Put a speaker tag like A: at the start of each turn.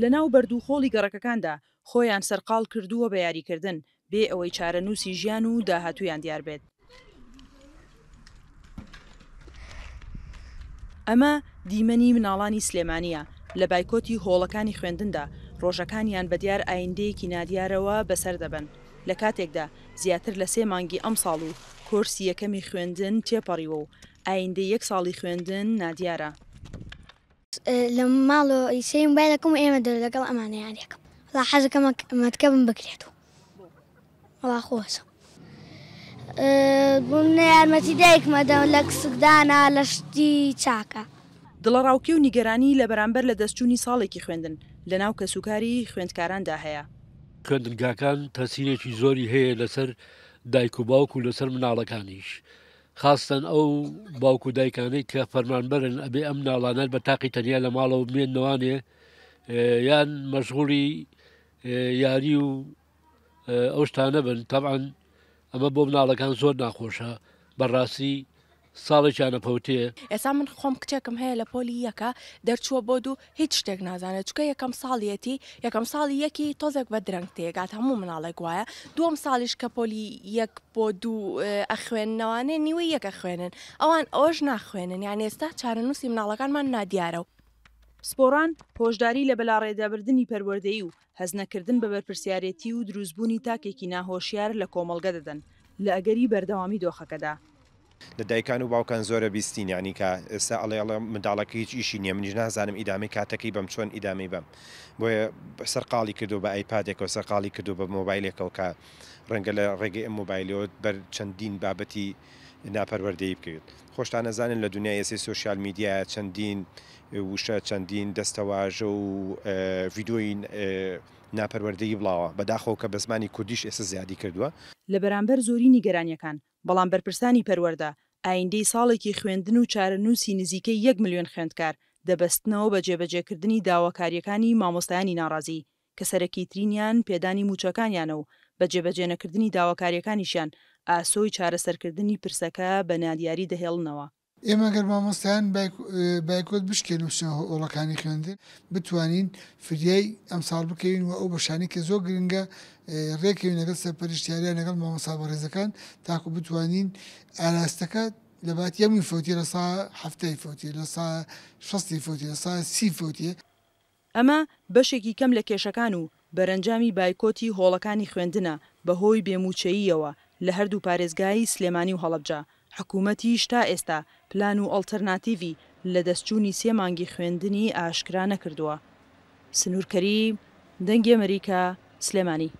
A: لە ناو بەردووخۆڵی گەڕەکەکاندا خۆیان سەرقال کردووە بە یاریکردن بێ ئەوەی چارە نووسی ژیان و داهاتویان دیار بێت ئەمە دیمەنی مناڵانی سلێمانە لە بایکۆتی هۆڵەکانی خوێندندا ڕۆژەکانیان بەدیار ئایندەیەکی نادیارەوە بەسەر دەبن لە کاتێکدا زیاتر لە سێ مانگی ئەم ساڵ و کۆرسی یەکەمی خوێندن تێپەڕیوە و ئایندە یەک ساڵی خوێندن نادیارە
B: لە ماڵۆ ئیسیم با لەکەم ئێمە دە لەگەڵ ئەمانیان یەکەم لا حەزەکە مەتکە بم بکرێت و وڵا خۆسە بوون یارمەتی دایکمەدە لە کسکدانا لە شتی چاکە
A: دڵەڕاوکی و نیگەرانی لە بەرامبەر لە دەستچووی ساڵێکی خوێندن لە ناو کە سوکاری خوێندکاراندا هەیە
B: خوێندنگاکان تەسیرێکی زۆری هەیە لەسەر دایک و باوک و لەسەر مناڵەکانیش خاستن ئەو باوکو دایکانەی کە فەرمانبەرن ئەبێ ئەم ناڵانەت بە تاقی تەنیا لە ماڵەوە بمێنەوانێ یان مەشغولی یاری و ئەو شتانە بن تەعاان ئەمە بۆ مناڵەکان زۆر ناخۆشە بەڕاستی ساڵێکیانە پەوتەیە ئێستا من خۆم کچێکم هەیە لە
A: پۆلی یەکە دەرچووە بۆ دوو هیچ شتێک نازانێت چکە یەکەم ساڵیەتی یەکەم ساڵی یەکی تۆزێک بە درەنگ تێگات هەموو مناڵێک وایە دووەم ساڵیش کە پۆلی یەک بۆ دوو ئەخوێنەوانێ نیوەی یەکە خوێنن ئەوان ئەوش ناخوێنن یان ئێستا چارەنووسی مناڵەکانمان نادیارە و سپۆران پۆشداری لە بەلاڕێدابردننی پەروەردەی و هەزنەکردن بە بەرپرسیارەتی و دروستبوونی تاکێکی ناهۆشیار لە کۆمەڵگە دەدەن لە ئەگەری بەردەوامی دۆخەکەدا
C: لە دایکان و باوکان زۆرە بیستین ینی کە ئێستا ئەڵێ ئەڵێ منداڵەکە هیچ ئیشی نیە منیش نازانم ئیدامی کاتەکەی بەم چۆن ئیدامی بم بۆیە سەرقاڵی کردو بە ئایپادێکەوە سەرقاڵی کردو بە مۆبایلێکەوە کە ڕەنگە لە ڕێگەی ئەم مۆبایلەوە بەر چەندین بابەتی ناپەروەردەی بکەوێت خۆشتان نەزانن لە دنیای ئێسی سوۆسیال میدیایە چەندین وشە چەندین دەستەواژە و ڤیددیۆین ناپەروەردەی بڵاوە بەداخەوە کە بە زمانی کوردیش ئێستا زیادی کردووە
A: لە بەرامبەر زۆری نیگەرانیەکان بەڵام بەرپرسانی پەروەەردە ئایندەی ساڵێکی خوێندن و چارەنووسی نزیکەی 1 میلیۆن خوێندکار دەبستنەوە بە جێبەجێکردنی داواکاریەکانی مامۆستایانی ناڕازی کە سەرەکی ترینیان پێدانی موچەکانیانە و بە جێبەجێنەکردنی داواکاریەکانیشیان ئاسۆی چارەسەرکردنی پرسەکە بە نادیاری دەهێڵنەوە
D: ئێمە گەر مامۆستایان بایکۆت بشکێن و ئۆڵەکانی خوێندن بتوانین فریای ئەمساڵ بکەین و ئەو بەشانی کە زۆر گرنگە ڕێکەوی لەگەڵ سەرپەرشتیاریان لەگەڵ مامۆسا بەڕێزەکان تاکو بتوانین ئاراستەکە لەبات یەمی فوتی لە سا هەفتای فوتی لە سا شستی فوتی لە سا سی فوتیە
A: ئەمە بەشێکی کەم لە کێشەکان و بەرەنجامی بایکۆتی هۆڵەکانی خوێندنە بەهۆی بێموچەییەوە لە هەردوو پارێزگایی سلێمانی و هەڵبجە حکوومەتیش تا ئێستا پلان و ئەلتەرناتیوی لە دەستچوونی سێمانگی خوێندنی ئاشکرا نەکردووە سنوورکەری دەنگی ئەمریکا سلێمانی